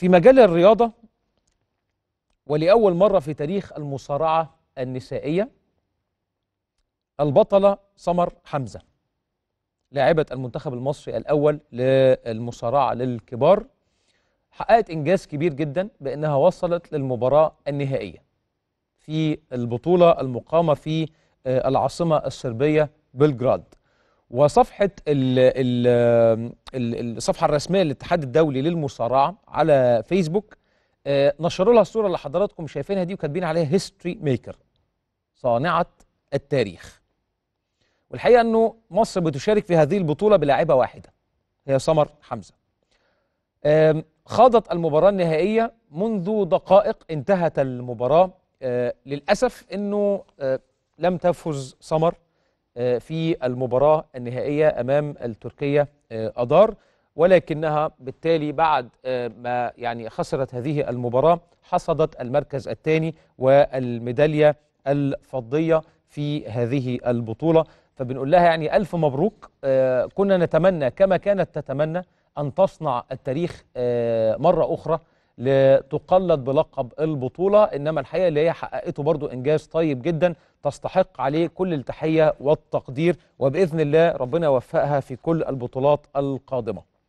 في مجال الرياضة ولأول مرة في تاريخ المصارعة النسائية البطلة سمر حمزة لاعبة المنتخب المصري الأول للمصارعة للكبار حققت إنجاز كبير جدا بأنها وصلت للمباراة النهائية في البطولة المقامة في آه، العاصمة الصربية بلغراد وصفحه الـ الـ الصفحه الرسميه للاتحاد الدولي للمصارعه على فيسبوك آه، نشروا لها الصوره اللي حضراتكم شايفينها دي وكاتبين عليها هيستوري ميكر صانعه التاريخ والحقيقه انه مصر بتشارك في هذه البطوله بلاعبه واحده هي سمر حمزه خاضت المباراة النهائية منذ دقائق انتهت المباراة آه، للأسف أنه آه، لم تفز سمر آه، في المباراة النهائية أمام التركية آه، أدار ولكنها بالتالي بعد آه، ما يعني خسرت هذه المباراة حصدت المركز الثاني والميدالية الفضية في هذه البطولة فبنقول لها يعني ألف مبروك كنا نتمنى كما كانت تتمنى أن تصنع التاريخ مرة أخرى لتقلد بلقب البطولة إنما الحقيقة اللي هي حققته برضو إنجاز طيب جدا تستحق عليه كل التحية والتقدير وبإذن الله ربنا يوفقها في كل البطولات القادمة